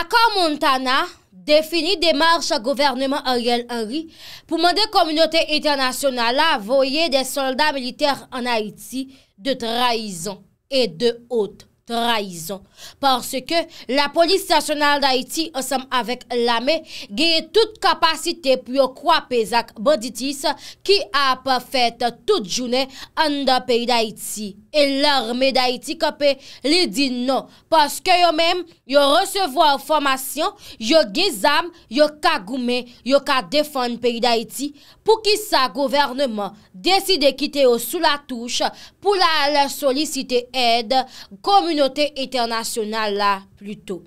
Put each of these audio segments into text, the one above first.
Akon Montana defini demarche a gouvernement Ariel Henry pou mande kominote internasyonale avoye de soldat militer an Haiti de traizan et de hote. raison. Parce que la police stationale d'Haïti, ensemble avec l'AME, gaye toute capacité pou yo kwape zak boditis ki ap fète tout jounè an da pays d'Haïti. Et l'armée d'Haïti, kope, li di non. Parce que yo mèm, yo recevo a formation, yo gizam, yo kagoumè, yo kadefon pays d'Haïti pou ki sa gouvernement deside kite yo sou la touche pou la solicite aide, komunikasyon communauté internationale là plutôt.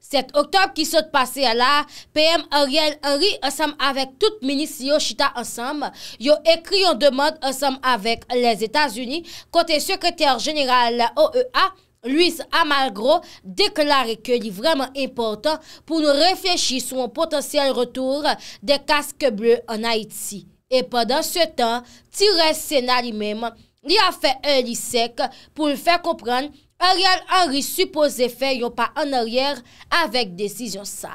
7 octobre qui s'est passé là, PM Ariel Henry ensemble avec toute ministre Yoshita ensemble, yo écrit une demande ensemble avec les États-Unis côté secrétaire général OEA Luis Amalgro déclaré que est vraiment important pour nous réfléchir sur un potentiel retour des casques bleus en Haïti. Et pendant ce temps, Thierry Sénat même il a fait un sec pour le faire comprendre Ariel Henry suppose fè yon pa an oryèr avèk desisyon sa.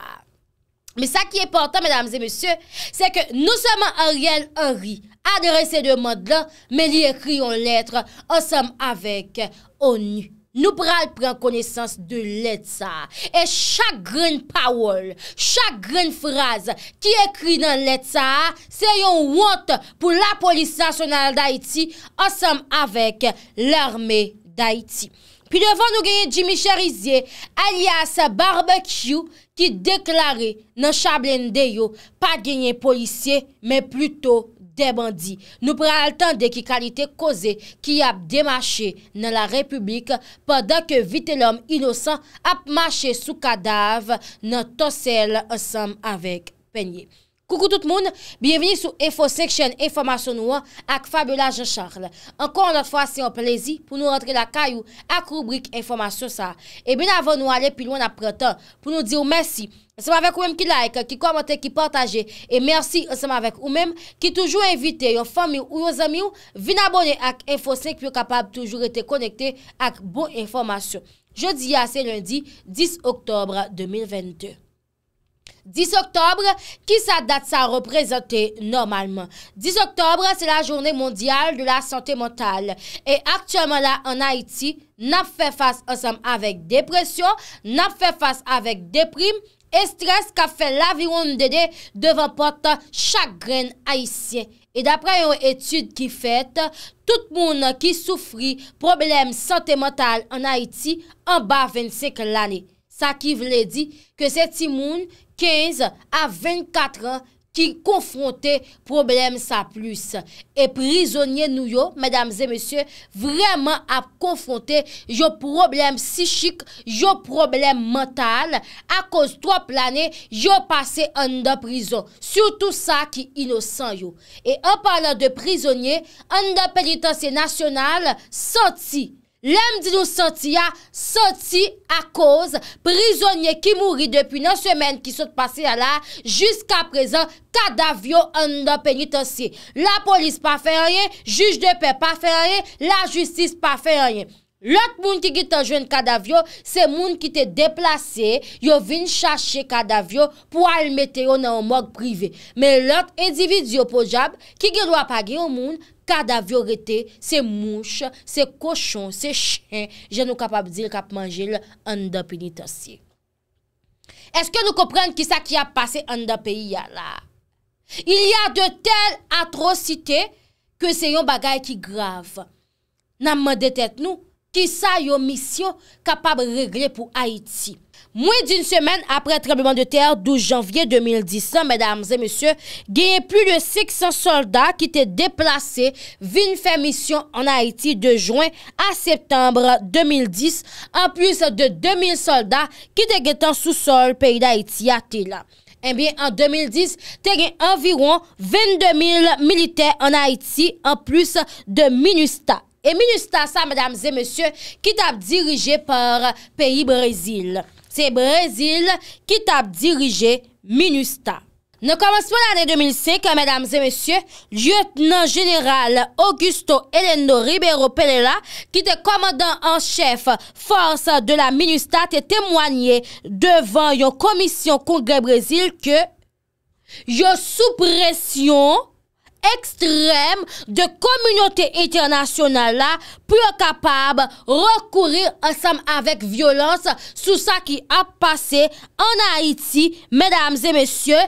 Mè sa ki e portan, mèdames et mèsyè, se ke nou seman Ariel Henry adresè de mand la, mè li ekri yon letre, an seman avèk ONU. Nou pral pren konesans de letsa. E chak gren pawol, chak gren fraz ki ekri nan letsa, se yon wot pou la polis nasyonal d'Haïti, an seman avèk l'armè d'Haïti. Pi devon nou genye Jimmy Cherizier alias Barbecue ki deklare nan chablen deyo pa genye polisye men pluto debandi. Nou pre altande ki kalite koze ki ap demache nan la republik padan ke vite lom inosan ap mache sou kadav nan tosel osam avek penye. Koukou tout moun, biyevini sou Infosek chen informasyon nou an ak Fabiola Jecharl. Ankon anot fwa se yon plezi pou nou rentre la kayou ak rubrik informasyon sa. E ben avon nou ale pi loun apretan pou nou di ou mersi. Ansem avèk ou mèm ki like, ki komante, ki partaje. E mersi ansem avèk ou mèm ki toujou evite yo fami ou yo zami ou vin abone ak Infosek pou yo kapab toujou rete konekte ak bon informasyon. Je di yase lundi 10 oktobre 2022. 10 oktobre, ki sa date sa reprezenté normalman? 10 oktobre, se la jounè mondial de la santé mentale. Et actyèmè la en Haïti, nap fè fass ansem avèk depresyon, nap fè fass avèk deprim, et stres ka fè la viroun dedè devan port chak gren haïsien. Et d'apre yon étude ki fèt, tout moun ki soufri probleme santé mentale en Haïti, anba 25 l'année. Sa ki vle di ke se ti moun 15 a 24 an ki konfronte problem sa plus. E prizonye nou yo, mèdames et messieurs, vreman ap konfronte yo problem psichik, yo problem mental, akos 3 planè, yo pase an da prizon. Soutou sa ki inosan yo. E an parlè de prizonye, an da peritansè nasyonal, soti. Lèm di nou soti a, soti a koz, prizonye ki mouri depi nan semen ki sot pasi a la, jiska prezant, kadavyo an nan penitensi. La polis pa fè rè, juj de pe pa fè rè, la justis pa fè rè. Lòt moun ki git anjwen kada vyo, se moun ki te deplase, yo vin chache kada vyo pou almete yo nan mòk prive. Men lòt endividyo pojab, ki ge lwa page yo moun, kada vyo rete, se mouch, se kochon, se chen, jen nou kapab zil kap manje lò an da pi ni tasye. Eske nou kopren ki sa ki a pase an da pi ya la? Il y a de tel atrocite ke se yon bagay ki grave. Nan mè de tèt nou? ki sa yo misyon kapab regle pou Haïti. Mwen din semen apre treblman de ter 12 janvye 2010, mèdames et monsye, genye pli le 600 soldat ki te deplase vin fè misyon an Haïti de jwen a septembre 2010 an plus de 2000 soldat ki te genye tan sousol peyi d'Haïti a Téla. Eh en 2010, te genye environ 22 000 milite an Haïti an plus de 1000 stak. E MINUSTA sa, mèdames et mèsyè, ki tap dirije par peyi Brésil. Se Brésil ki tap dirije MINUSTA. Nou komanseman anè 2005, mèdames et mèsyè, lieutenant-genéral Augusto Heleno Ribeiro Perela, ki te komandan en chef force de la MINUSTA, te temwanyè devan yon komisyon kongre Brésil ke yon sou presyon ekstrem de komunote internasyonal la pou kapab rekourir asam avek violans sou sa ki ap pase an Haiti, medams e mesye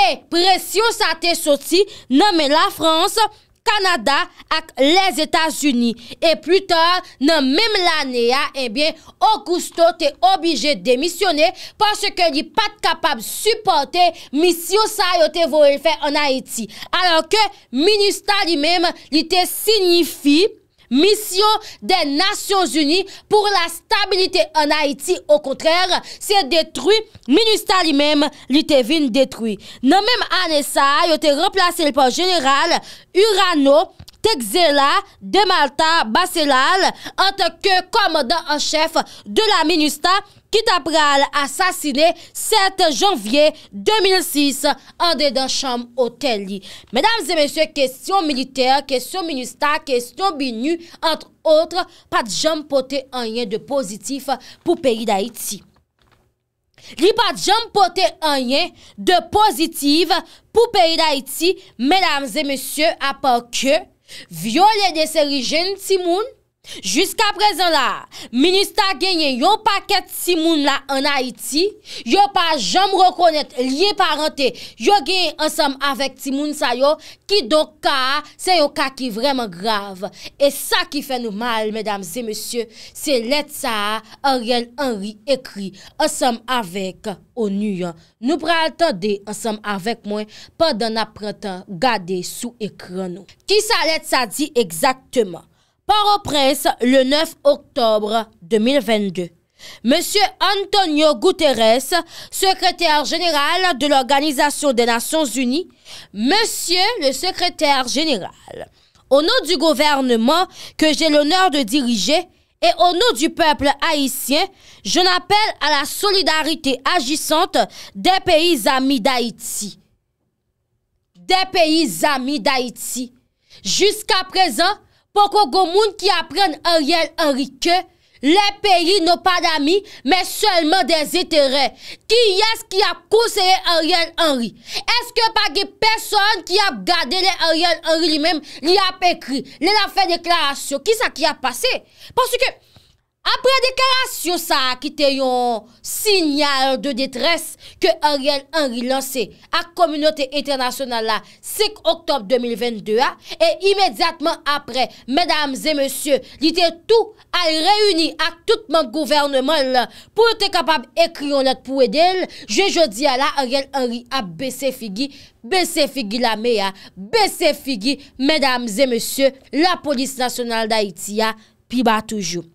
e presyon sa te soti nanme la Frans Kanada ak les Etats-Unis. Et plus tard, nan mèm l'année a, eh bien, Augusto te obige demisyoné parce ke li pat kapab supporte misyo sa yo te voue l'fè an Haïti. Alors ke, ministère li mèm li te signifie Misyon de Nasyon Zuni Pour la stabilite en Haiti Au kontrere se detrou Ministan li menm li te vin detrou Nan menm ane sa Yo te replase le pan jeneral Urano Tekzela de Malta, Baselal, anta ke komoda anchef de la ministan, ki tapral asasine 7 janvye 2006, an de dan chanm otel li. Medams e monsye, kesyon militer, kesyon ministan, kesyon binu, anta otre, pat jom pote anye de pozitif pou peyi da iti. Li pat jom pote anye de pozitif pou peyi da iti, medams e monsye, apan ke... Vyole de seri jen Jusk aprezen la, minista genye yo paket timoun la an Haiti, yo pa jom rekonet liye parente, yo genye ansam avek timoun sa yo, ki do ka, se yo ka ki vremen grav. E sa ki fe nou mal, medam se mesye, se let sa a, a riel anri ekri, ansam avek o nuyan. Nou pral tande ansam avek mwen, pa dana prantan gade sou ekran nou. Ki sa let sa di egzakteman? port au le 9 octobre 2022. Monsieur Antonio Guterres, secrétaire général de l'Organisation des Nations Unies, Monsieur le secrétaire général, au nom du gouvernement que j'ai l'honneur de diriger et au nom du peuple haïtien, je n'appelle à la solidarité agissante des pays amis d'Haïti. Des pays amis d'Haïti. Jusqu'à présent, Poko gomoun ki ap pren en riyel enri ke, le peyi nou pa d'ami, men selman de zeteren. Ki yas ki ap kouseye en riyel enri? Eske pa ki peson ki ap gade le en riyel enri li menm, li ap ekri, li ap fe deklarasyon? Ki sa ki ap pase? Porsi ke, Apre dekarasyon sa ki te yon sinyal de detres ke Ariel Henry lanse a Komunote Internasyonal la 6 Oktob 2022 a e imediatman apre, medams e monsye, li te tou a reuni a toutman governman la pou te kapab ekriyon lak pou edel, je jodi a la Ariel Henry a besefigi, besefigi la me a, besefigi, medams e monsye, la Polis Nasyonal da Itiya, pi ba toujou.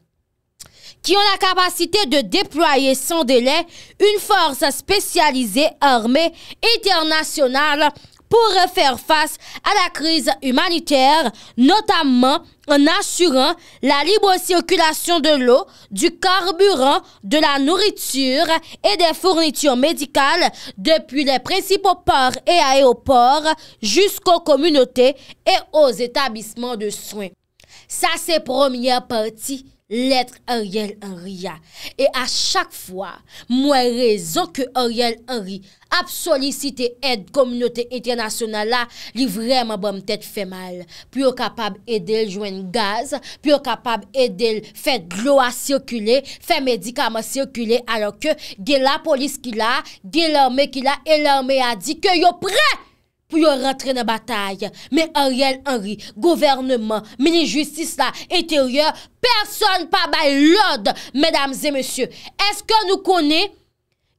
qui ont la capacité de déployer sans délai une force spécialisée armée internationale pour faire face à la crise humanitaire, notamment en assurant la libre circulation de l'eau, du carburant, de la nourriture et des fournitures médicales depuis les principaux ports et aéroports jusqu'aux communautés et aux établissements de soins. Ça, c'est première partie. Letre Ariel Henry ya, e a chak fwa mwen rezon ke Ariel Henry ap solisite ed kominote internasyonan la, li vreman ba mtet fe mal. Pyo kapab edel jwen gaz, pyo kapab edel fe glo a sirkule, fe medikama sirkule, alo ke ge la polis ki la, ge la me ki la, e la me a di ke yo prek! Pou yo rentre nan batay, me Ariel Henry, government, mini-justice la, eteryer, person pa bay lode, mesdames et messieurs. Eske nou kone,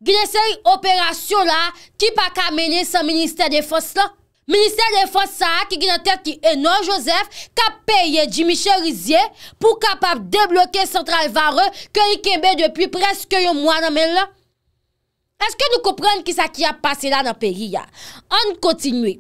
gine seri operasyon la, ki pa kamene san minister de force la? Minister de force sa, ki gine ter ki enon Joseph, ka peye di Michel Rizie pou kapap debloke central vare ke li kembe depi preske yon mwana men la? est que nous comprenons qui ça qui a passé là dans le pays? On continue.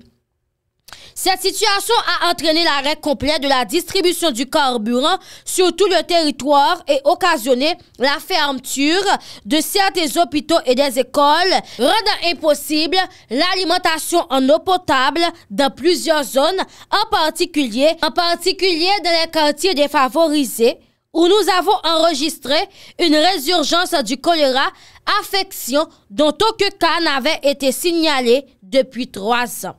Cette situation a entraîné l'arrêt complet de la distribution du carburant sur tout le territoire et occasionné la fermeture de certains hôpitaux et des écoles, rendant impossible l'alimentation en eau potable dans plusieurs zones, en particulier, en particulier dans les quartiers défavorisés où nous avons enregistré une résurgence du choléra, affection dont aucun cas n'avait été signalé depuis trois ans.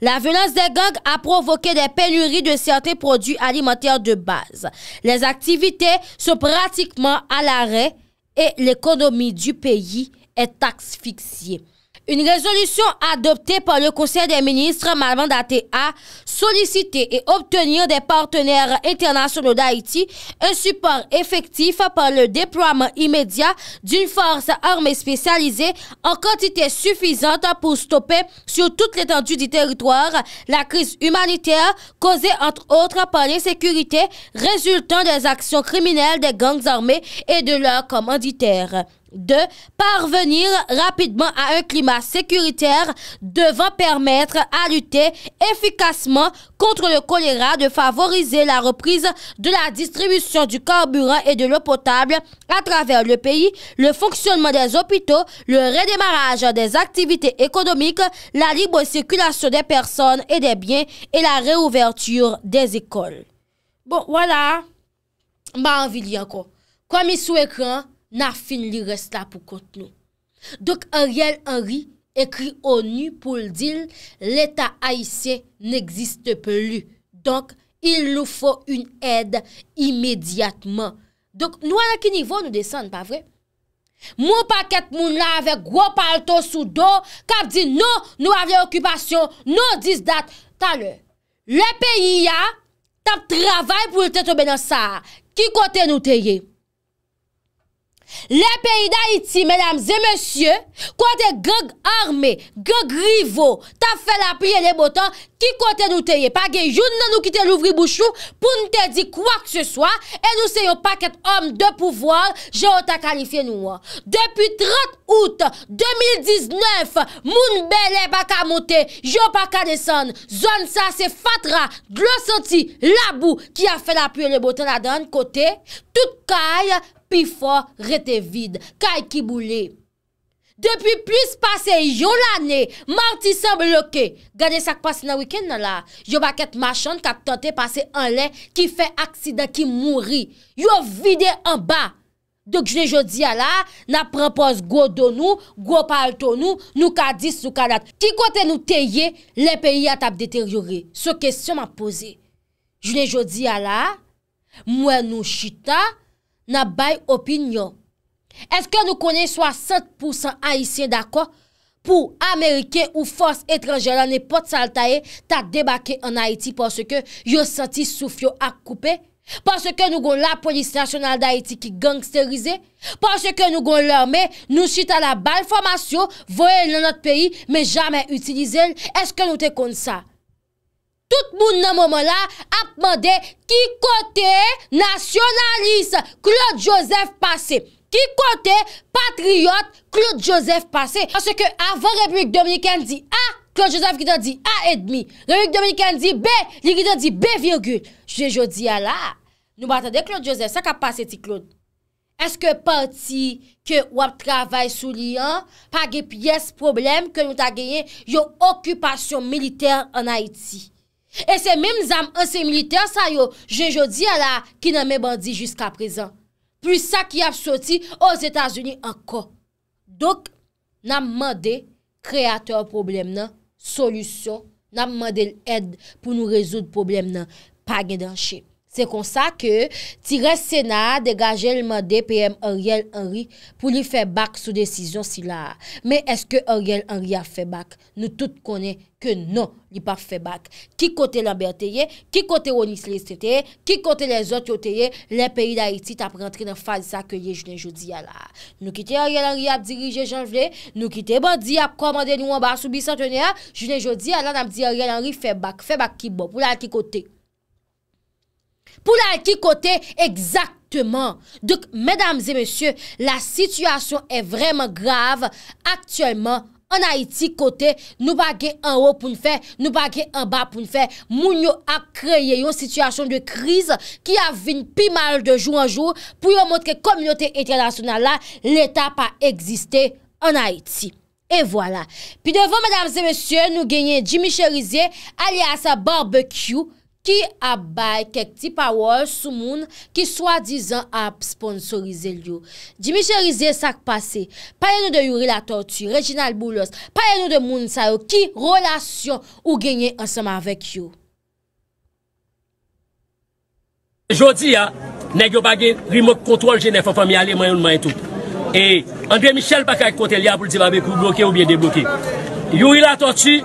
La violence des gangs a provoqué des pénuries de certains produits alimentaires de base. Les activités sont pratiquement à l'arrêt et l'économie du pays est asphyxiée. Une résolution adoptée par le Conseil des ministres m'a mandaté à solliciter et obtenir des partenaires internationaux d'Haïti un support effectif par le déploiement immédiat d'une force armée spécialisée en quantité suffisante pour stopper sur toute l'étendue du territoire la crise humanitaire causée entre autres par l'insécurité résultant des actions criminelles des gangs armés et de leurs commanditaires de parvenir rapidement à un climat sécuritaire devant permettre à lutter efficacement contre le choléra, de favoriser la reprise de la distribution du carburant et de l'eau potable à travers le pays, le fonctionnement des hôpitaux, le redémarrage des activités économiques, la libre circulation des personnes et des biens et la réouverture des écoles. Bon, voilà, ma envie encore. Comme sous écran, na fin li res la pou kont nou. Dok, en riel enri, ekri O.N.U. pou l'dil, l'Etat A.I.C. n'existe pou l'u. Dok, il l'ou fò un'ed imediatman. Dok, nou an ki nivou nou desen, pa vre? Mou paket moun la avek gwo palto sou do, kap di non, nou avye okupasyon, nou dizdat. Ta lè, le peyi ya, tap travay pou l'te to bè nan sa. Ki kote nou te ye? Le peyi d'Haïti, mèlames et mèsyè, kwa te gèg armè, gèg rivo, ta fè la priye lè botan, ki kwa te nou te ye. Pa gen, joun nan nou kite l'ouvri bouchou, pou nou te di kwa kse swa, e nou se yo paket om de pouvoar, jè ou ta kalifiye nou. Depi 30 out, 2019, moun belè baka motè, jè ou baka desan, zon sa se fatra, glosanti, labou, ki a fè la priye lè botan la dan, kote, tout kaye, Pifor rete vide. Kay ki boule. Depi plus pase yo la ne. Marti san bloke. Gade sak pasi na wiken na la. Yo baket machan kak tante pase an le. Ki fe aksida ki mouri. Yo vide an ba. Dok jne jodi a la. Na prempos go do nou. Go pal to nou. Nou ka dis nou ka dat. Ki kote nou teye. Le peyi atap deteriore. So kesyon ma pose. Jne jodi a la. Mwen nou chita. Na bay opinyon, eske nou konen swa 7% Haitien d'akwa pou Amerike ou fos etranjela ne pot saltaye ta debake an Haiti porske yo santi soufyo ak koupe, porske nou gon la polis nasyonal d'Haiti ki gangsterize, porske nou gon lorme nou sita la bal formasyon voye nan not peyi men jamen utilize el, eske nou te kon sa? Tout moun nan momon la ap mande ki kote nasyonalisa Claude Joseph pase. Ki kote patriot Claude Joseph pase. Pase ke avan Republik Dominikende di A, Claude Joseph gita di A et demi. Republik Dominikende di B, li gita di B virgule. Je je di ala, nou batande Claude Joseph, sa ka pase ti Claude. Eske parti ke wap travay sou li an, pa ge piyes problem ke nou ta geye yo okupasyon militer an Haiti. E se menm zanm an se militer sa yo, je jodi ala ki nan me bandi jiska prezan. Pou sa ki ap soti os Etasuni anko. Dok nan mwande kreator problem nan, solusyon, nan mwande l'ed pou nou rezoud problem nan, pagnedanship. Se konsa ke, tire Sena degaje lman depem Oriel Henry pou li fe bak sou desizyon si la. Me eske Oriel Henry a fe bak? Nou tout konen ke non li pa fe bak. Ki kote Lambertye, ki kote Onis Lestete, ki kote les ot yoteye, le peyi da iti tap rentre nan fadisa keye june jodi ya la. Nou kite Oriel Henry ap dirije jan vle, nou kite Bandi ap komande nou an basou bisantone ya, june jodi ya lan ap di Oriel Henry fe bak, fe bak ki bo pou la ki kote. Pou la ki kote? Eksakteman. Dok, mèdames et mèsyè, la sityasyon e vreman grave. Aktuellement, an Haiti kote, nou bagè an ou pou n'fè, nou bagè an ba pou n'fè, moun yo ak kreye yo sityasyon de kriz ki avin pi mal de jou an jou pou yo mwot ke komyote etranasyonal la l'Etat pa eksiste an Haiti. Et voilà. Pi devon, mèdames et mèsyè, nou genyen Jimmy Cherizier, alias Barbecue, Ki abay kek ti pawol sou moun ki swadizan ap sponsorize liyo. Dimitre Rizie sak pase, paye nou de Yurila Tortu, Reginald Boulos, paye nou de moun sa yo, ki relasyon ou genye ansama vek yo. Jodi ya, negyo bagen, rimok kontrol jene, fwa fwa mi ale, mayon mayen tou. E, André Michel baka ek kontel ya pou li di vabe kou blokye ou biye deblokye. Yurila Tortu...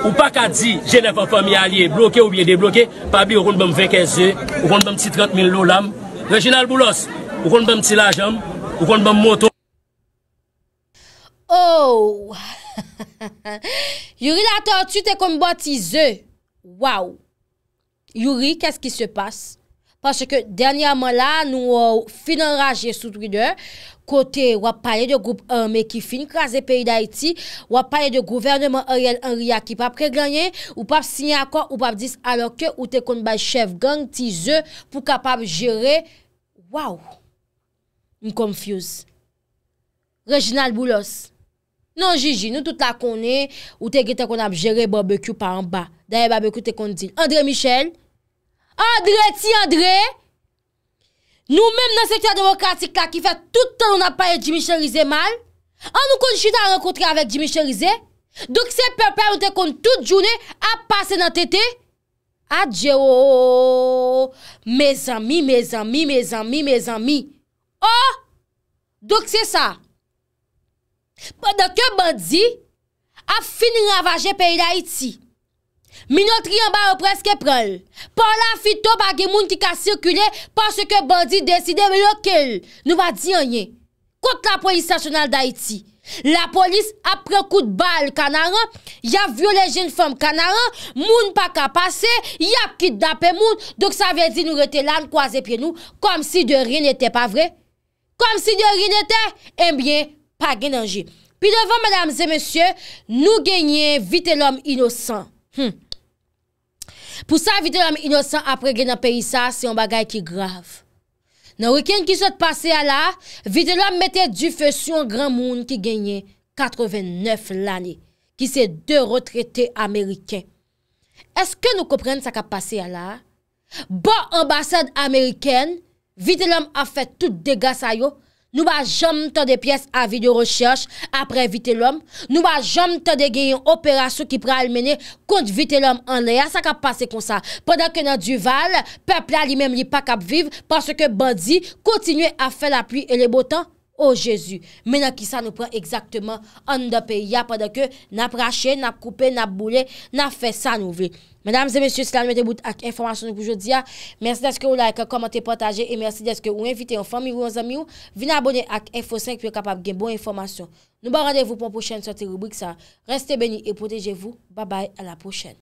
Ou pa ka di, jeneva fami a li e bloke ou biye de bloke, pa bi yon roun bèm 25 e, yon roun bèm ti 30 min loulam. Reginald Boulos, yon roun bèm ti la jam, yon roun bèm moto. Ou, oh! yuri la tortue te kom boti ze, waw, yuri kes ki se pas? Pansè ke dènyaman la nou ou euh, finan raje sou tri dè. Kote wap pale de goup anme ki fin krasè peyi d'Haiti. Wap pale de gouvernement anryan anryan ki pap kè ganyen. Ou pap sinye akon ou pap dis alokè ou te kon bay chef gang ti zè pou kapab jere. Waw! M konfuse. Reginald Boulos. Non, Gigi, nou tout la konè ou te gite kon ap jere barbecue pa anba. Dèye barbecue te kon di. André Michel. André Michel. André ti André, nou mèm nan sektor demokratik la ki fè tout an nou na paye Dimitri Rize mal, an nou konjit an renkontre avèk Dimitri Rize, dok se pèpè an te kon tout jounè a pase nan tete, adjè wò, mèz amy, mèz amy, mèz amy, mèz amy. Oh, dok se sa, pèdè ke bandzi a fini ravajè peyi la iti. Minotri yon ba opreske prel. Pon la fito bagi moun ki ka sirkule porske bandi deside me lokel. Nou va di anye. Kote la polis stasyonal da iti. La polis ap prekout bal kanaran. Ya vyo le jen fom kanaran. Moun pa ka pase. Ya kit dape moun. Dok sa ve di nou rete lan kwa ze pye nou. Kom si de rin ete pa vre. Kom si de rin ete. Emyen, eh pa gen anje. Pi devon, mèdames et mèsyè, nou genye vite l'om inosan. Hmm. Pou sa vitel am inosant apre gen ap perisa, se yon bagay ki grav. Nan wikyen ki sot pase a la, vitel am mette du fesyon gran moun ki genye 89 lani, ki se de retrete Ameriken. Eske nou kopren sa ka pase a la? Bo ambasade Ameriken, vitel am a fet tout degas a yo, Nou ba jom ton de piyes avi de recherche apre vite l'om, nou ba jom ton de geyen operasyon ki pre al mene kont vite l'om an de ya, sa ka pase kon sa. Pendan ke nan du val, pepla li mem li pa kap vive, parce ke bandi kontinue a fe la plu e le botan, o oh Jezu. Menan ki sa nou pre exactement an de pe ya, pendan ke nan prache, nan koupe, nan boule, nan fe sa nou vey. Mèdam zè mèsyè, sè la mède bout ak informasyon nou pou jò di ya. Mèsyè dè sè kè ou la e kè komante patajè e mèsyè dè sè kè ou envite yon fami ou yon zèmi ou. Vina abone ak Info 5 pou yon kapab gen bon informasyon. Nou ba radevou pou an pochène sa te rubrik sa. Restè beni e protejevou. Ba bay, an la pochène.